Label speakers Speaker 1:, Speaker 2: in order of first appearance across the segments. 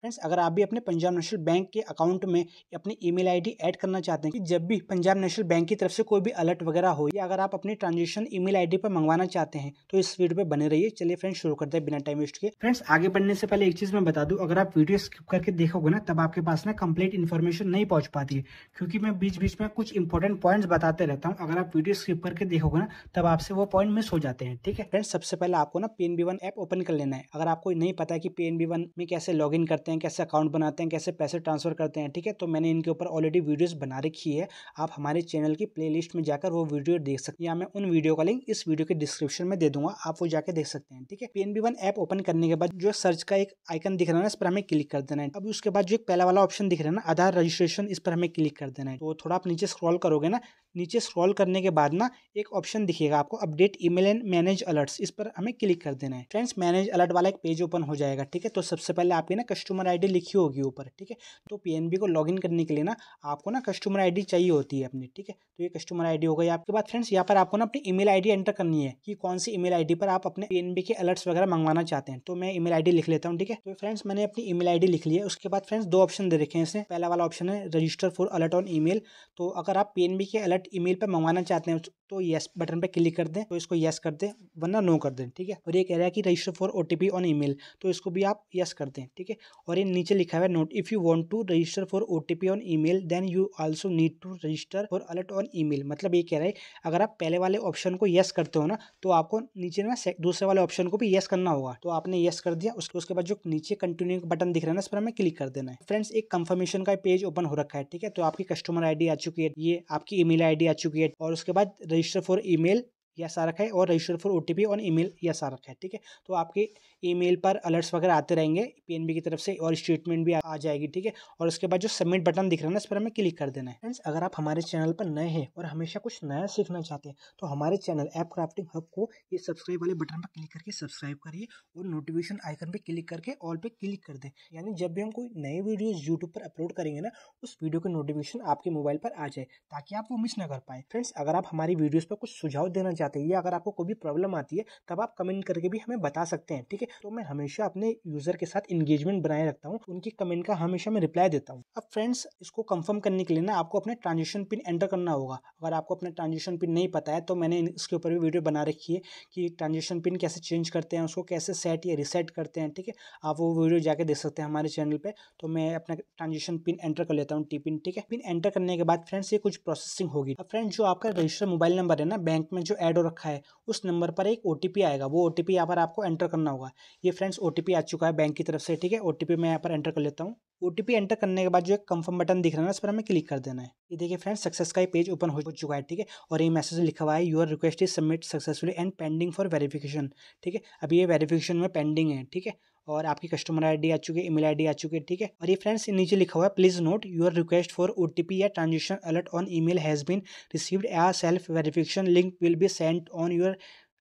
Speaker 1: friends अगर आप भी अपने पंजाब नेशनल बैंक के अकाउंट में अपनी ईमेल आईडी ऐड करना चाहते हैं कि जब भी पंजाब नेशनल बैंक की तरफ से कोई भी अलर्ट वगैरह हो या अगर आप अपनी ट्रांजेक्शन ईमेल आईडी पर मंगवाना चाहते हैं तो इस वीडियो पे बने रहिए चलिए फ्रेंड्स शुरू करते हैं बिना टाइम वेस्ट के फ्रेंड्स आगे बढ़ने से पहले एक चीज मैं बता दू अगर आप वीडियो स्किप करके देखोगे ना तब आपके पास ना कंप्लीट इन्फॉर्मेशन नहीं पहुंच पाती है क्योंकि मैं बीच बीच में कुछ इंपॉर्टेंट पॉइंट बताते रहता हूँ अगर आप वीडियो स्किप करके देखोगे ना तब आपसे वो पॉइंट मिस हो जाते हैं ठीक है फ्रेंड्स सबसे पहले आपको ना P N B one app open कर लेना है अगर आपको नहीं पता है कि पी एन बी वन में कैसे लॉग इन करते करते हैं कैसे अकाउंट बनाते हैं कैसे पैसे ट्रांसफ़र करते हैं ठीक है तो मैंने इनके ऊपर ऑलरेडी वीडियोस बना रखी है आप हमारे चैनल की प्लेलिस्ट में जाकर वो वीडियो देख सकते हैं या मैं उन वीडियो का लिंक इस वीडियो के डिस्क्रिप्शन में दे दूंगा आप वो जाकर देख सकते हैं ठीक है P N B one app open करने के बाद जो सर्च का एक आइकन दिख रहा है इस पर हमें क्लिक कर देना है अब उसके बाद जो एक पहला वाला ऑप्शन दिख रहा है ना आधार रजिस्ट्रेशन इस पर हमें क्लिक कर देना है तो थोड़ा आप नीचे स्क्रॉल करोगे ना नीचे स्क्रॉल करने के बाद ना एक ऑप्शन दिखेगा आपको update email and manage alerts इस पर हमें क्लिक कर देना है फ्रेंड्स मैनेज अलर्ट वाला एक पेज ओपन हो जाएगा ठीक है तो सबसे पहले आपकी ना कस्टमर आईडी लिखी होगी ऊपर ठीक है तो पीएनबी को लॉगिन करने के लिए ना आपको ना कस्टमर आईडी चाहिए होती है अपनी ठीक है तो ये कस्टमर आईडी हो गई आपके बाद फ्रेंड्स यहाँ पर आपको ना अपनी ईमेल आईडी एंटर करनी है कि कौन सी ईमेल आईडी पर आप अपने पीएनबी के अलर्ट्स वगैरह मंगवाना चाहते हैं तो मैं ईमेल आईडी लिख लेता हूँ ठीक है तो फ्रेंड्स मैंने अपनी ईमेल आईडी लिख ली है उसके बाद फ्रेंड्स दो ऑप्शन दे रखे हैं इसने पहला वाला ऑप्शन है register for alert on email तो अगर आप पीएनबी के अलर्ट ईमेल पर मंगवाना चाहते हैं तो येस बटन पर क्लिक कर दें तो इसको येस कर दें वरना नो कर दें ठीक है और ये कह रहा है कि register for O on mail तो इसको भी आप येस कर दें ठीक है और ये नीचे लिखा हुआ है note if you want to register for O on email then you also need to register for alert on mail मतलब ये कह रहा है अगर आप पहले वाले ऑप्शन को येस करते हो ना तो आपको नीचे ना दूसरे वाले ऑप्शन को भी येस करना होगा तो आपने येस कर दिया उसके उसके बाद जो नीचे कंटिन्यू बटन दिख रहा है ना इस पर हमें क्लिक कर देना है फ्रेंड्स एक कंफर्मेशन का पेज ओपन हो रखा है ठीक है तो आपकी कस्टमर डी आ चुकी है ये आपकी आई डी आ चुकी है और उसके बाद register for email यस आ रखा है और register for O T P on email yes आ रखा है ठीक है तो आपके ई मेल पर अलर्ट्स वगैरह आते रहेंगे पीएनबी की तरफ से और स्टेटमेंट भी आ जाएगी ठीक है और उसके बाद जो सबमिट बटन दिख रहा है ना इस पर हमें क्लिक कर देना है फ्रेंड्स अगर आप हमारे चैनल पर नए हैं और हमेशा कुछ नया सीखना चाहते हैं तो हमारे चैनल ऐप क्राफ्टिंग हब को ये सब्सक्राइब वाले बटन पर क्लिक करके सब्सक्राइब करिए और नोटिफिकेशन आइकन पर क्लिक करके ऑल पर क्लिक कर दें यानी जब भी हम कोई नए वीडियो यूट्यूब पर अपलोड करेंगे ना उस वीडियो का नोटिफिकेशन आपके मोबाइल पर आ जाए ताकि आप वो मिस ना कर पाए फ्रेंड्स अगर आप हमारी वीडियोज़ पर कुछ सुझाव देना चाहते जाते हैं या अगर आपको कोई भी प्रॉब्लम आती है तब आप कमेंट करके भी हमें बता सकते हैं ठीक है तो मैं हमेशा अपने यूज़र के साथ इंगेजमेंट बनाए रखता हूँ उनकी कमेंट का हमेशा मैं रिप्लाई देता हूँ अब फ्रेंड्स इसको कंफर्म करने के लिए ना आपको अपने ट्रांजेक्शन पिन एंटर करना होगा अगर आपको अपना ट्रांजेक्शन पिन नहीं पता है तो मैंने इसके ऊपर भी वीडियो बना रखी है कि ट्रांजेक्शन पिन कैसे चेंज करते हैं उसको कैसे सेट या रिसेट करते हैं ठीक है आप वो वीडियो जाके देख सकते हैं हमारे चैनल पर तो मैं अपना ट्रांजेक्शन पिन एंटर कर लेता हूँ टी पिन ठीक है पिन एंटर करने के बाद फ्रेंड्स ये कुछ प्रोसेसिंग होगी अब फ्रेंड्स जो आपका रजिस्टर मोबाइल नंबर है ना बैंक में जो एड डालो रखा है उस नंबर पर एक ओ आएगा वो ओ टी यहाँ पर आपको एंटर करना होगा ये फ्रेंड्स ओ आ चुका है बैंक की तरफ से ठीक है ओ मैं यहाँ पर एंटर कर लेता हूँ ओ एंटर करने के बाद जो एक कंफर्म बटन दिख रहा है ना उस पर हमें क्लिक कर देना है ये देखिए फ्रेंड्स सक्सेस का ही पेज ओपन हो चुका है ठीक है और ये मैसेज लिखा हुआ है your request is submit successfully and pending for verification ठीक है अभी ये वेरिफिकेशन में पेंडिंग है ठीक है और आपकी कस्टमर आईडी आ चुकी है ईमेल आईडी आ चुकी है ठीक है और ये फ्रेंड्स नीचे लिखा हुआ है please note your request for ओ your transaction alert on email has been received your self verification link will be sent on your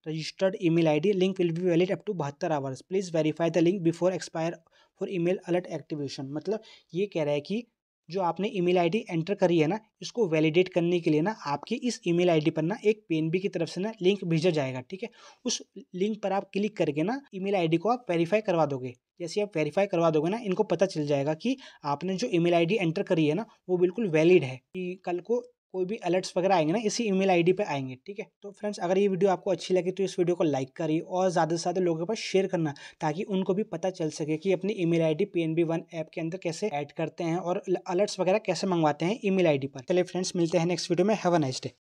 Speaker 1: registered email id link will be valid up to बहत्तर hours please verify the link before expire for email alert activation मतलब ये कह रहा है कि जो आपने email ID enter करी है ना इसको वैलिडेट करने के लिए ना आपकी इस ईमेल आईडी पर ना एक पीएनबी की तरफ से ना लिंक भेजा जाएगा ठीक है उस लिंक पर आप क्लिक करके ना ईमेल आईडी को आप वेरीफाई करवा दोगे जैसे आप वेरीफाई करवा दोगे ना इनको पता चल जाएगा कि आपने जो ईमेल आईडी एंटर करी है ना वो बिल्कुल वैलिड है कि कल को कोई भी अलर्ट्स वगैरह आएंगे ना इसी ईमेल आईडी पे आएंगे ठीक है तो फ्रेंड्स अगर ये वीडियो आपको अच्छी लगी तो इस वीडियो को लाइक करिए और ज़्यादा से ज़्यादा लोगों के पास शेयर करना ताकि उनको भी पता चल सके कि अपनी email ID PNB one app के अंदर कैसे ऐड करते हैं और अलर्ट्स वगैरह कैसे मंगवाते हैं ई मेल पर चलिए फ्रेंड्स मिलते हैं नेक्स्ट वीडियो में हैव अ नाइस डे